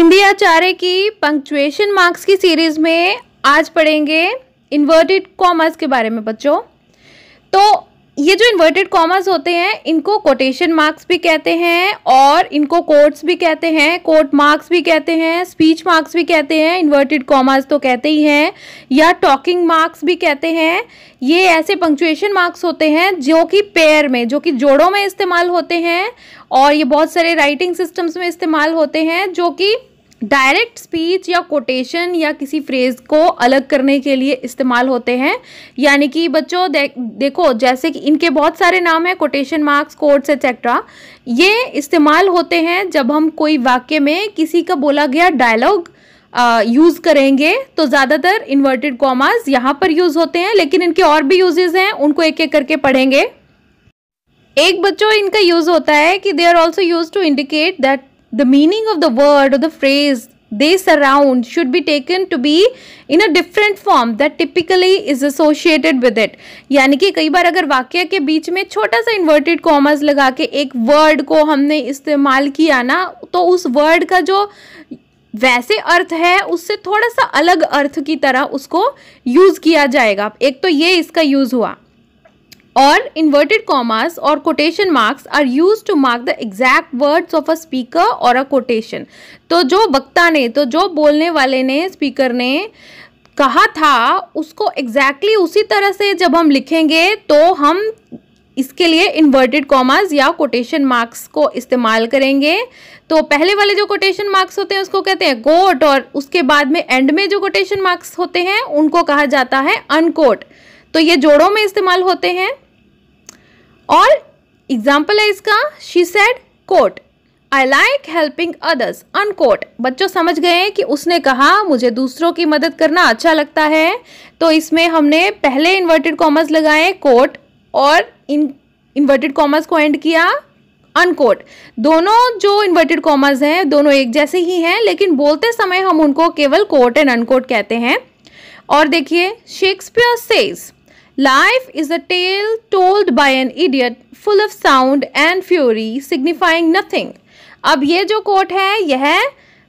हिंदी आचार्य की punctuation marks की series में आज पढ़ेंगे इन्वर्टेड कॉमर्स के बारे में बच्चों तो ये जो इन्वर्टेड कॉमर्स होते हैं इनको कोटेशन मार्क्स भी कहते हैं और इनको कोट्स भी कहते हैं कोट मार्क्स भी कहते हैं स्पीच मार्क्स भी कहते हैं इन्वर्टेड कॉमर्स तो कहते ही हैं या टॉकिंग मार्क्स भी कहते हैं ये ऐसे पंक्चुएशन मार्क्स होते हैं जो कि पेयर में जो कि जोड़ों में इस्तेमाल होते हैं और ये बहुत सारे राइटिंग सिस्टम्स में इस्तेमाल होते हैं जो कि डायरेक्ट स्पीच या कोटेशन या किसी फ्रेज को अलग करने के लिए इस्तेमाल होते हैं यानी कि बच्चों दे, देखो जैसे कि इनके बहुत सारे नाम हैं कोटेशन मार्क्स कोड्स एक्सेट्रा ये इस्तेमाल होते हैं जब हम कोई वाक्य में किसी का बोला गया डायलॉग यूज़ करेंगे तो ज़्यादातर इन्वर्टेड कॉमास यहाँ पर यूज़ होते हैं लेकिन इनके और भी यूजेज़ हैं उनको एक एक करके पढ़ेंगे एक बच्चों इनका यूज़ होता है कि they are also use to indicate that the meaning of the word or the phrase they surround should be taken to be in a different form that typically is associated with it यानी कि कई बार अगर वाक्य के बीच में छोटा सा inverted commas लगा के एक वर्ड को हमने इस्तेमाल किया ना तो उस वर्ड का जो वैसे अर्थ है उससे थोड़ा सा अलग अर्थ की तरह उसको यूज़ किया जाएगा एक तो ये इसका यूज़ हुआ और इन्वर्टेड कॉमास और quotation marks are use to mark the exact words of a speaker और अ कोटेशन तो जो वक्ता ने तो जो बोलने वाले ने स्पीकर ने कहा था उसको एग्जैक्टली exactly उसी तरह से जब हम लिखेंगे तो हम इसके लिए इन्वर्टेड कॉमास या कोटेशन मार्क्स को इस्तेमाल करेंगे तो पहले वाले जो कोटेशन मार्क्स होते हैं उसको कहते हैं कोट और उसके बाद में एंड में जो कोटेशन मार्क्स होते हैं उनको कहा जाता है अनकोट तो ये जोड़ों में इस्तेमाल होते हैं और एग्जाम्पल है इसका she said quote I like helping others unquote बच्चों समझ गए कि उसने कहा मुझे दूसरों की मदद करना अच्छा लगता है तो इसमें हमने पहले इन्वर्टेड कॉमर्स लगाए कोट और इन इन्वर्टेड कॉमर्स को एंड किया अनकोट दोनों जो इन्वर्टेड कॉमर्स हैं दोनों एक जैसे ही हैं लेकिन बोलते समय हम उनको केवल कोट एंड अनकोट कहते हैं और देखिए Shakespeare says Life is a tale told by an idiot full of sound and fury signifying nothing. अब ये जो कोट है यह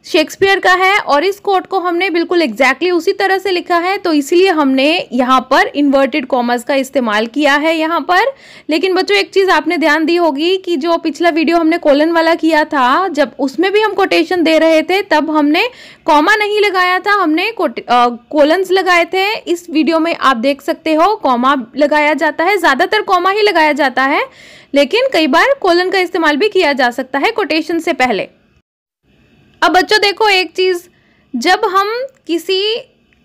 शेक्सपियर का है और इस कोट को हमने बिल्कुल एग्जैक्टली exactly उसी तरह से लिखा है तो इसीलिए हमने यहाँ पर इन्वर्टेड कॉमर्स का इस्तेमाल किया है यहाँ पर लेकिन बच्चों एक चीज़ आपने ध्यान दी होगी कि जो पिछला वीडियो हमने कोलन वाला किया था जब उसमें भी हम कोटेशन दे रहे थे तब हमने कॉमा नहीं लगाया था हमने कोलन्स लगाए थे इस वीडियो में आप देख सकते हो कॉमा लगाया जाता है ज़्यादातर कॉमा ही लगाया जाता है लेकिन कई बार कोलन का इस्तेमाल भी किया जा सकता है कोटेशन से पहले अब बच्चों देखो एक चीज़ जब हम किसी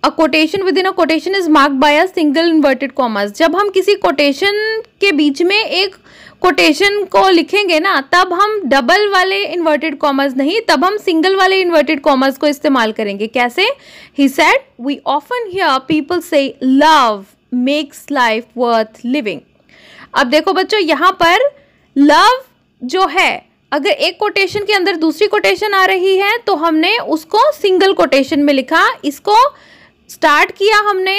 a quotation within a quotation is mark by a single inverted commas जब हम किसी कोटेशन के बीच में एक कोटेशन को लिखेंगे ना तब हम डबल वाले इन्वर्टेड कॉमर्स नहीं तब हम सिंगल वाले इन्वर्टेड कॉमर्स को इस्तेमाल करेंगे कैसे he said we often hear people say love makes life worth living अब देखो बच्चों यहाँ पर लव जो है अगर एक कोटेशन के अंदर दूसरी कोटेशन आ रही है तो हमने उसको सिंगल कोटेशन में लिखा इसको स्टार्ट किया हमने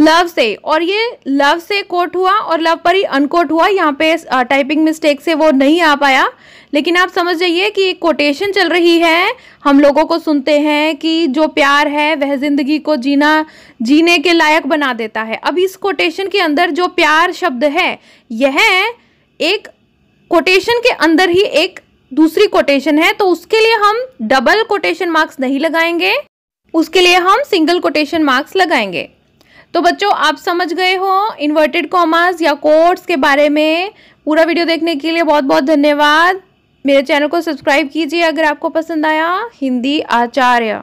लव से और ये लव से कोट हुआ और लव पर ही अनकोट हुआ यहाँ पे टाइपिंग मिस्टेक से वो नहीं आ पाया लेकिन आप समझ जाइए कि एक कोटेशन चल रही है हम लोगों को सुनते हैं कि जो प्यार है वह ज़िंदगी को जीना जीने के लायक बना देता है अब इस कोटेशन के अंदर जो प्यार शब्द है यह एक कोटेशन के अंदर ही एक दूसरी कोटेशन है तो उसके लिए हम डबल कोटेशन मार्क्स नहीं लगाएंगे उसके लिए हम सिंगल कोटेशन मार्क्स लगाएंगे तो बच्चों आप समझ गए हो इन्वर्टेड कॉमर्स या कोट्स के बारे में पूरा वीडियो देखने के लिए बहुत बहुत धन्यवाद मेरे चैनल को सब्सक्राइब कीजिए अगर आपको पसंद आया हिंदी आचार्य